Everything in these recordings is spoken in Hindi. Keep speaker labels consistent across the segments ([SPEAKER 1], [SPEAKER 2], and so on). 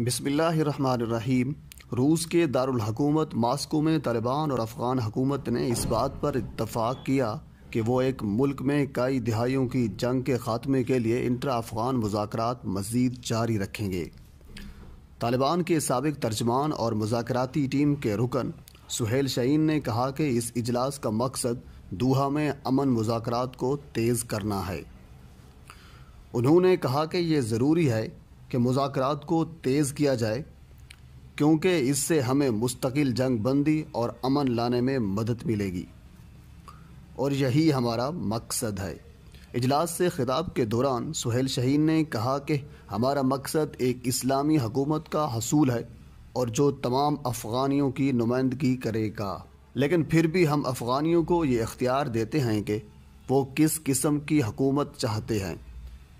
[SPEAKER 1] बिसमीम रूस के दारकूमत मास्को में तालिबान और अफ़गान हुकूमत ने इस बात पर इतफ़ाक़ किया कि वो एक मुल्क में कई दिहाइयों की जंग के ख़ात्मे के लिए इंटरा अफ़गान मुजाकर मज़ीद जारी रखेंगे तालिबान के सबक तर्जमान और मुजाकती टीम के रुकन सुहेल शहीन ने कहा कि इस इजलास का मकसद दूहा में अमन मुजाकर को तेज़ करना है उन्होंने कहा कि ये ज़रूरी है कि मुजाकर को तेज़ किया जाए क्योंकि इससे हमें मुस्तकिल जंग बंदी और अमन लाने में मदद मिलेगी और यही हमारा मकसद है इजलास से खिताब के दौरान सुहेल शहीन ने कहा कि हमारा मकसद एक इस्लामी हकूमत का हसूल है और जो तमाम अफ़गानियों की नुमाइंदगी करेगा लेकिन फिर भी हम अफ़गानियों को ये इख्तियार देते हैं कि वो किस किस्म की हकूमत चाहते हैं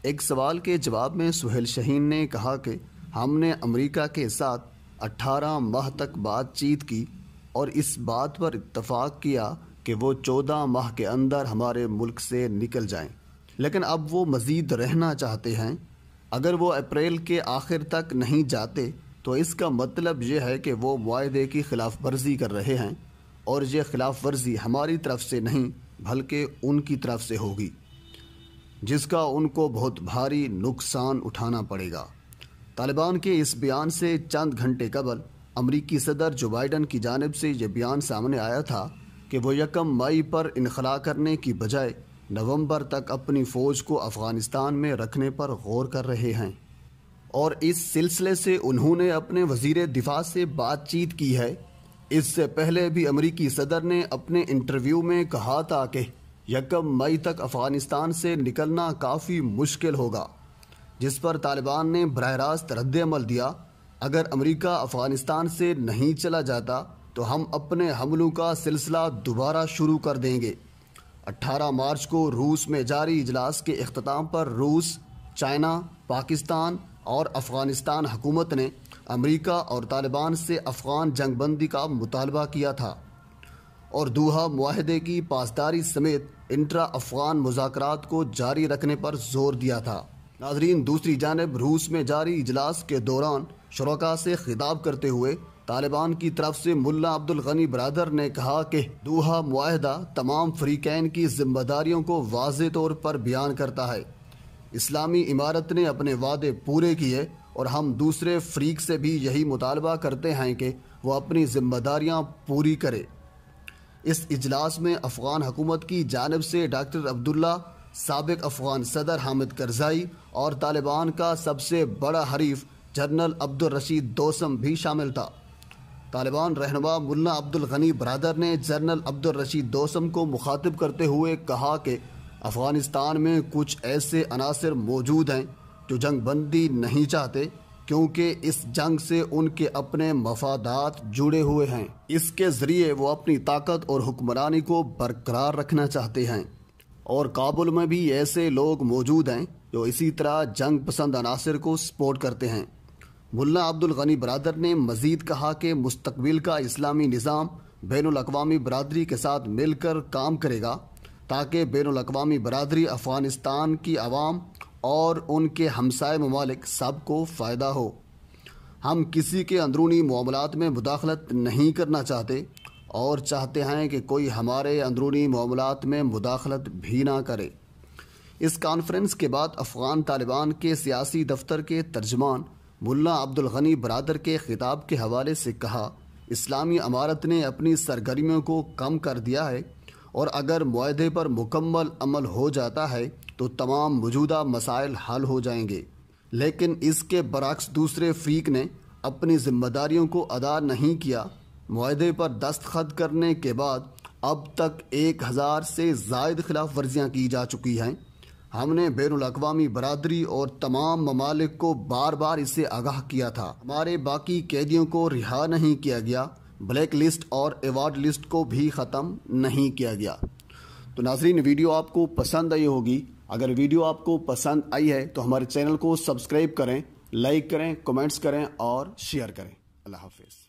[SPEAKER 1] एक सवाल के जवाब में सुहेल शहीन ने कहा कि हमने अमेरिका के साथ 18 माह तक बातचीत की और इस बात पर इत्तफाक किया कि वो 14 माह के अंदर हमारे मुल्क से निकल जाएं। लेकिन अब वो मज़ीद रहना चाहते हैं अगर वो अप्रैल के आखिर तक नहीं जाते तो इसका मतलब ये है कि वो माहे की खिलाफ वर्जी कर रहे हैं और ये खिलाफ वर्जी हमारी तरफ से नहीं बल्कि उनकी तरफ से होगी जिसका उनको बहुत भारी नुकसान उठाना पड़ेगा तालिबान के इस बयान से चंद घंटे कबल अमरीकी सदर जो बाइडन की जानब से यह बयान सामने आया था कि वो यकम मई पर इनखला करने की बजाय नवंबर तक अपनी फ़ौज को अफ़गानिस्तान में रखने पर गौर कर रहे हैं और इस सिलसिले से उन्होंने अपने वजीर दिफा से बातचीत की है इससे पहले भी अमरीकी सदर ने अपने इंटरव्यू में कहा था कि यकम मई तक अफगानिस्तान से निकलना काफ़ी मुश्किल होगा जिस पर तालिबान ने बरह रास्त रद्दमल दिया अगर अमेरिका अफगानिस्तान से नहीं चला जाता तो हम अपने हमलों का सिलसिला दोबारा शुरू कर देंगे 18 मार्च को रूस में जारी इजलास के अख्ताम पर रूस चाइना पाकिस्तान और अफगानिस्तान हुकूमत ने अमेरिका और तालिबान से अफगान जंगबंदी का मुतालबा किया था और दूहा माहदे की पासदारी समेत इंट्रा अफगान मुजात को जारी रखने पर जोर दिया था नाजरीन दूसरी जानब रूस में जारी इजलास के दौरान शुरा से खिताब करते हुए तालिबान की तरफ से मुल्ला अब्दुल गनी बरदर ने कहा कि दूहा माहदा तमाम फ्रीकैन की जिम्मेदारियों को वाज तौर पर बयान करता है इस्लामी इमारत ने अपने वादे पूरे किए और हम दूसरे फ्रीक से भी यही मुतालबा करते हैं कि वह अपनी जिम्मेदारियाँ पूरी करे इस इजलास में अफ़गान हुकूमत की जानब से डॉक्टर अब्दुल्ला सबक अफ़गान सदर हामिद करजाई और तालिबान का सबसे बड़ा हरीफ जनरल अब्दुल रशीद दोसम भी शामिल था तालिबान रहनमा मुल्ला अब्दुल गनी बरदर ने जनरल अब्दुल रशीद दोसम को मुखातिब करते हुए कहा कि अफ़गानिस्तान में कुछ ऐसे अनासर मौजूद हैं जो जंग बंदी नहीं चाहते क्योंकि इस जंग से उनके अपने मफादात जुड़े हुए हैं इसके ज़रिए वो अपनी ताकत और हुक्मरानी को बरकरार रखना चाहते हैं और काबुल में भी ऐसे लोग मौजूद हैं जो इसी तरह जंग पसंद अनासर को सपोर्ट करते हैं मुल्ला अब्दुल गनी बरदर ने मज़ीद कहा कि मुस्तबिल का इस्लामी निज़ाम बैन अवी बरदरी के साथ मिलकर काम करेगा ताकि बैन अवी बरदरी अफ़गानिस्तान की आवाम और उनके हमसाय ममालिक को फ़ायदा हो हम किसी के अंदरूनी मामलों में मुदाखलत नहीं करना चाहते और चाहते हैं कि कोई हमारे अंदरूनी मामलों में मुदाखलत भी ना करे इस कॉन्फ्रेंस के बाद अफ़गान तालिबान के सियासी दफ्तर के तर्जमान मुल्ला अब्दुल गनी बरदर के खिताब के हवाले से कहा इस्लामी अमारत ने अपनी सरगर्मियों को कम कर दिया है और अगर माहे पर मुकम्मल अमल हो जाता है तो तमाम मौजूदा मसाइल हल हो जाएंगे लेकिन इसके बरक्स दूसरे फ्रीक ने अपनी जिम्मेदारियों को अदा नहीं किया माहदे पर दस्तखत करने के बाद अब तक एक हज़ार से जायद खिलाफ वर्जियाँ की जा चुकी हैं हमने बैन अवी बरदरी और तमाम ममालिक को बार बार इससे आगाह किया था हमारे बाकी कैदियों को रिहा नहीं किया गया ब्लैक लिस्ट और एवार्ड लिस्ट को भी ख़त्म नहीं किया गया तो नाजरीन वीडियो आपको पसंद आई होगी अगर वीडियो आपको पसंद आई है तो हमारे चैनल को सब्सक्राइब करें लाइक करें कमेंट्स करें और शेयर करें अल्लाह हाफिज़